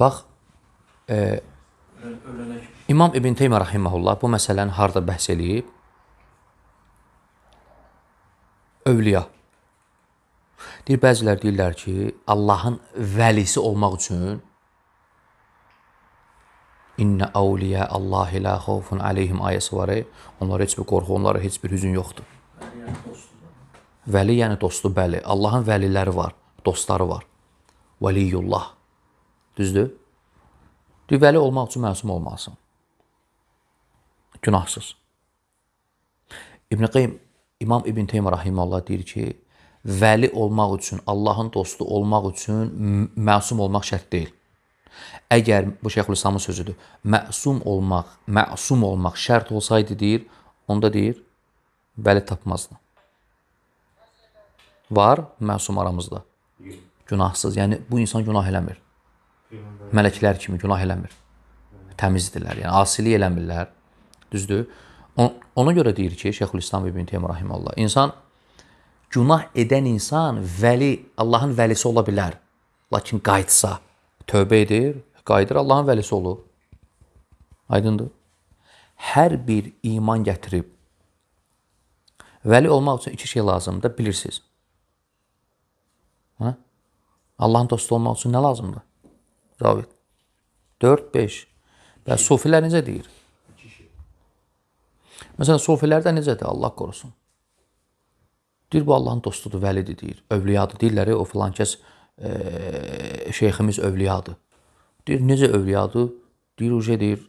Bax, e, İmam İbn Teymə rahiməhullah bu məsələni harada bəhs eləyib? Övliya. Deyir, bəzilər deyirlər ki, Allahın vəlisi olmaq üçün İnnə əvliyə Allahi lə xovfun aleyhim ayəsi var. E. Onlara heç bir qorxu, onlara heç bir hüzün yoxdur. Vəli yəni dostu, bəli. Allahın vəliləri var, dostları var. Veliyullah. Düzdür? Düvəli olmaq üçün məsum olmalısın. Günahsız. İbn Qeym İmam İbn Teymiyyə rahimehullah deyir ki, vəli olmaq üçün, Allahın dostu olmaq üçün məsum olmaq şərt deyil. Əgər bu Şeyxülislamın sözüdür. Məsum olmaq, məsum olmaq şərt olsaydı deyir, onda deyir vəli tapmazdın. Var məsum aramızda. Günahsız. Yəni bu insan günah eləmir. Mələklər kimi günah eləmir. Təmizdirlər, yəni asilik eləmirlər. Düzdür? Ona görə deyir ki, Şeyxülislam ibn Teymiyyə rahimehullah, insan günah edən insan vəli, Allahın vəlisi ola bilər. Lakin qayıtsa, tövbə edir, qayıdır, Allahın vəlisi olur. Aydındır? Hər bir iman gətirib vəli olmaq üçün iki şey lazımdır, bilirsiniz. Hə? Allahın dostu olmaq üçün nə lazımdır? Ravid. 4, 5. Və sufilər necə deyir? Məsələn, sufilərdə necədir? Allah qorusun. Deyir, bu Allahın dostudur, vəlidir, deyir. Övliyadır. Deyirlər, o filan kəs e, şeyximiz övliyadır. Deyir, necə övliyadır? Deyir, o şey deyir,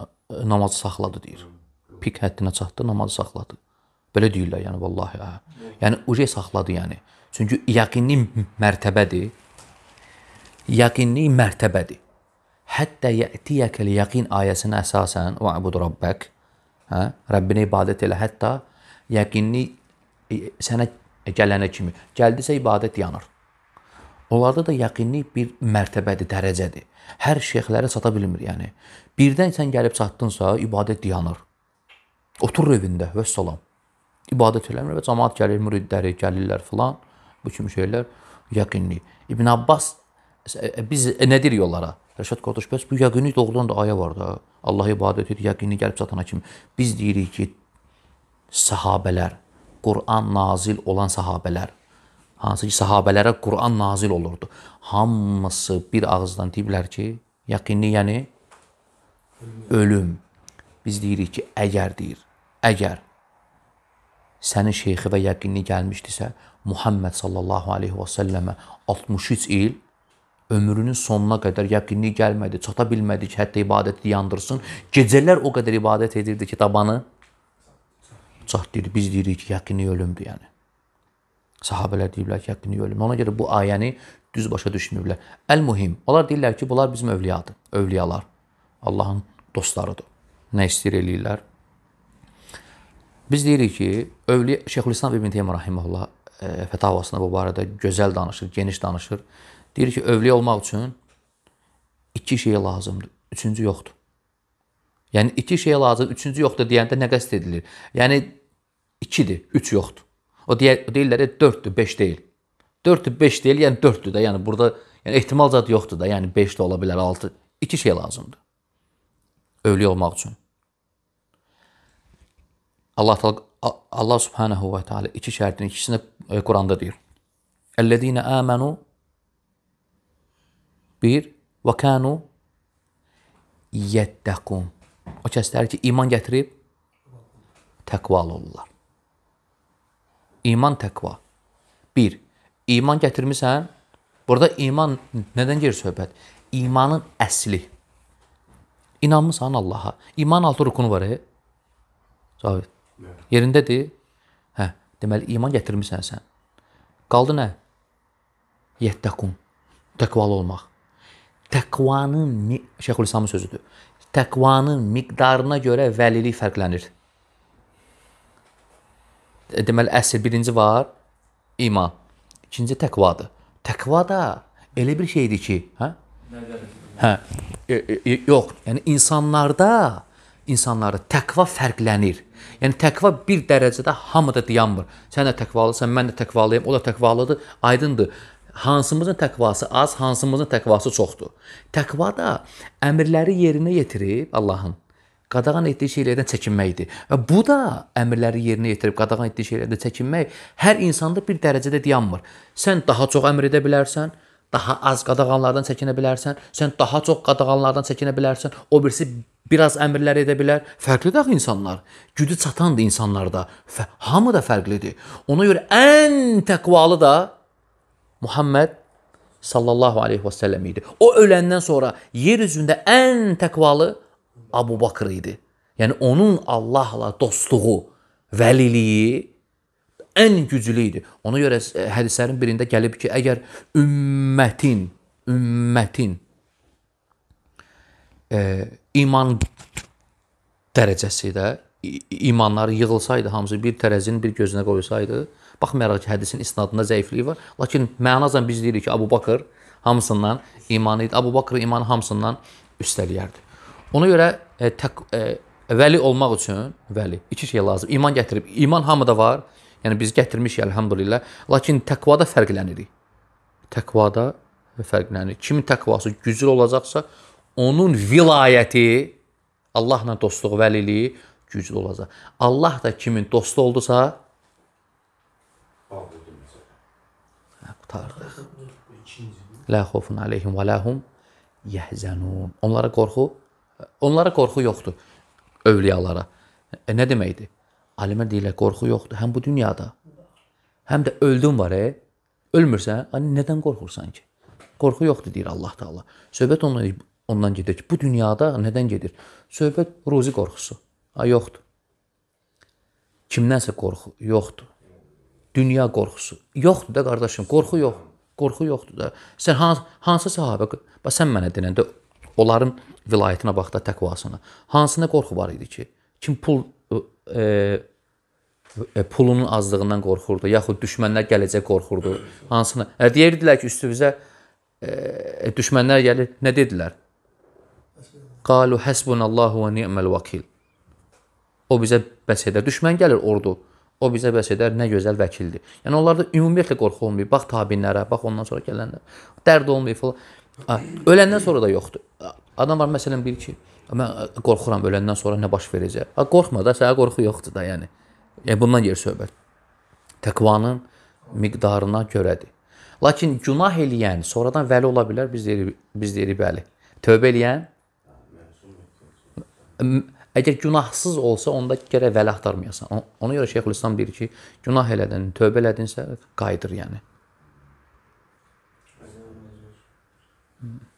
e, namazı saxladı, deyir. Pik həddinə çatdı, namazı saxladı. Belə deyirlər, yəni, vallahi. Hə. Yəni, o şey saxladı, yəni. Çünki yəqinli mərtəbədir. Yəqinlik mərtəbədir. Hətta yətiyəkəl yəqin ayəsinə əsasən və əbud rabbək, hə? Rəbbinə ibadət elə, hətta yəqinlik e, sənə gələnə kimi. Gəldisə ibadət yanır. Onlarda da yəqinlik bir mərtəbədir, dərəcədir. Hər şeyxlərə çata bilmir, yəni. Birdən sən gəlib çatdınsa, ibadət yanır. Otur evində, vəssalam. İbadət eləmir və cəmaat gəlir, müridləri gəlirlər filan. Bu kimi şeylər yəqinlik. İbn Abbas biz e, e, e, nə deyir yollara? Rəşad qardaş, bəs bu yəqinlik doğrudan da ayə var da. Allah ibadət edir, yəqinlik gəlib çatana kimi. Biz deyirik ki, sahabələr, Quran nazil olan sahabələr, hansı ki, sahabələrə Quran nazil olurdu. Hamısı bir ağızdan deyiblər ki, yəqinlik yəni ölüm. Biz deyirik ki, əgər deyir, əgər sənin şeyxi və yəqinlik gəlmişdirsə, Muhammed sallallahu aleyhi və səlləmə 63 il ömrünün sonuna qədər yəqinlik gəlmədi, çata bilmədi ki, hətta ibadəti yandırsın. Gecələr o qədər ibadət edirdi ki, tabanı çatdı. Biz deyirik ki, yəqinlik ölümdür yəni. Sahabələr deyiblər ki, yəqinlik ölümdür. Ona görə bu ayəni düz başa düşmürlər. Əl-mühim, onlar deyirlər ki, bunlar bizim övliyadır, övliyalar. Allahın dostlarıdır. Nə istəyir eləyirlər? Biz deyirik ki, övliya Şeyxülislam İbn Teymiyyə rahimehullah e, fətavasında bu barədə gözəl danışır, geniş danışır. Deyir ki, övliyə olmaq üçün iki şey lazımdır, üçüncü yoxdur. Yəni iki şey lazım, üçüncü yoxdur deyəndə nə qəsd edilir? Yəni 2-dir, 3 yoxdur. O deyə, deyirlər 4-dür, e, 5 deyil. 4-dür, 5 deyil, yəni 4-dür də. Yəni burada yəni ehtimal zad yoxdur da. Yəni 5 də ola bilər, 6. İki şey lazımdır. Övliyə olmaq üçün. Allah Taala Allah Subhanahu və Taala iki şərtin ikisini e, Quranda deyir. Ellezina amanu Bir, və kənu yəttəqun. O kəslər ki, iman gətirib, təqvalı olurlar. İman təqva. Bir, iman gətirmirsən, burada iman nədən gelir söhbət? İmanın əsli. İnanmısan Allaha. İman altı rukunu var, e? Cavit. Yerindədir. Hə, deməli, iman gətirmirsən sən. Qaldı nə? Yəttəqun. Təqvalı olmaq. Təqvanın, Şeyxülislamın sözüdür, təqvanın miqdarına görə vəlilik fərqlənir. E, deməli, əsr birinci var, iman. İkinci təqvadır. Təqva da elə bir şeydir ki, hə? Hə. E, e, e, yox, yəni insanlarda insanlarda təqva fərqlənir. Yəni təqva bir dərəcədə hamıda dayanmır. Sən də təqvalısan, mən də təqvalıyam, o da təqvalıdır. Aydındır hansımızın təqvası az, hansımızın təqvası çoxdur. Təqva da əmrləri yerinə yetirib Allahın qadağan etdiyi şeylərdən çəkinməkdir. Və bu da əmrləri yerinə yetirib qadağan etdiyi şeylərdən çəkinmək hər insanda bir dərəcədə dayanmır. Sən daha çox əmr edə bilərsən, daha az qadağanlardan çəkinə bilərsən, sən daha çox qadağanlardan çəkinə bilərsən, o birisi biraz əmrlər edə bilər. Fərqli də insanlar, gücü çatandır insanlarda. Hamı da fərqlidir. Ona görə ən təqvalı da Muhammed sallallahu aleyhi və səlləm idi. O öləndən sonra yer üzündə ən təqvalı Abu Bakr idi. Yəni onun Allahla dostluğu, vəliliyi ən güclü idi. Ona görə e, hədislərin birində gəlib ki, əgər ümmətin, ümmətin e, iman dərəcəsi də imanları yığılsaydı, hamısı bir tərəzinin bir gözünə qoyulsaydı, Baxmayaraq ki, hədisin isnadında zəifliyi var, lakin mənazla biz deyirik ki, Abu Bakır hamısından imanı idi. Abu Bakır imanı hamısından üstəliyərdi. Ona görə e, tək, e, vəli olmaq üçün vəli iki şey lazım. İman gətirib, iman hamıda var. Yəni biz gətirmişik elhamdülillah, lakin təqvada fərqlənirik. Təqvada fərqlənir. Kimin təqvası güclü olacaqsa, onun vilayəti Allahla dostluq, vəliliyi güclü olacaq. Allah da kimin dostu oldusa, Qutardıq. Lə xofun aleyhim və ləhum yəhzənun. Onlara qorxu, onlara qorxu yoxdur övliyalara. E, nə deməkdir? Alimə deyirlər, qorxu yoxdur həm bu dünyada, həm də öldün var, e? Ölmürsən, hani nədən qorxursan ki? Qorxu yoxdur deyir Allah Taala. Söhbət ondan ondan gedir ki, bu dünyada nədən gedir? Söhbət ruzi qorxusu. Ha yoxdur. Kimdənsə qorxu yoxdur dünya qorxusu. Yoxdur da qardaşım, qorxu yox. Qorxu yoxdur da. Sən hansı, hansı sahabə? Bax sən mənə deyəndə onların vilayətinə bax da təqvasına. Hansında qorxu var idi ki? Kim pul e, e, pulunun azlığından qorxurdu, yaxud düşmənlər gələcək qorxurdu. Hansını? Hə deyirdilər ki, üstümüzə e, e, düşmənlər gəlir. Nə dedilər? Qalu hasbunallahu və ni'mal vakil. O bizə bəs edər. Düşmən gəlir ordu. O bizə bəs edər, nə gözəl vəkildir. Yəni onlarda ümumiyyətlə qorxu olmayıb. Bax tabinlərə, bax ondan sonra gələnlər. Dərd olmayıb falan. Öləndən sonra da yoxdur. Adam var məsələn bir ki, mən qorxuram öləndən sonra nə baş verəcək. Ha qorxma da, sənə qorxu yoxdur da, yəni. Yəni bundan yer söhbət. Təqvanın miqdarına görədir. Lakin günah eləyən sonradan vəli ola bilər, biz deyirik, biz deyirik bəli. Tövbə eləyən Əgər günahsız olsa, onda gərək vəli axtarmayasan. Ona görə Şeyxülislam deyir ki, günah elədin, tövbə elədinsə qayıdır yəni. Hmm.